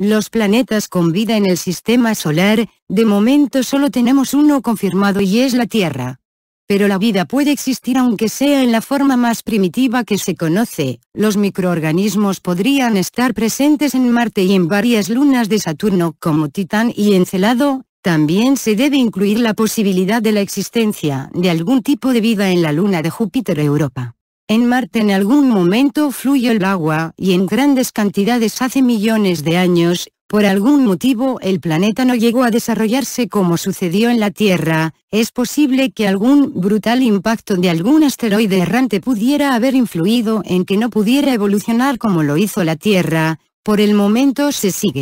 Los planetas con vida en el sistema solar, de momento solo tenemos uno confirmado y es la Tierra. Pero la vida puede existir aunque sea en la forma más primitiva que se conoce, los microorganismos podrían estar presentes en Marte y en varias lunas de Saturno como Titán y Encelado, también se debe incluir la posibilidad de la existencia de algún tipo de vida en la luna de Júpiter Europa. En Marte en algún momento fluyó el agua, y en grandes cantidades hace millones de años, por algún motivo el planeta no llegó a desarrollarse como sucedió en la Tierra, es posible que algún brutal impacto de algún asteroide errante pudiera haber influido en que no pudiera evolucionar como lo hizo la Tierra, por el momento se sigue.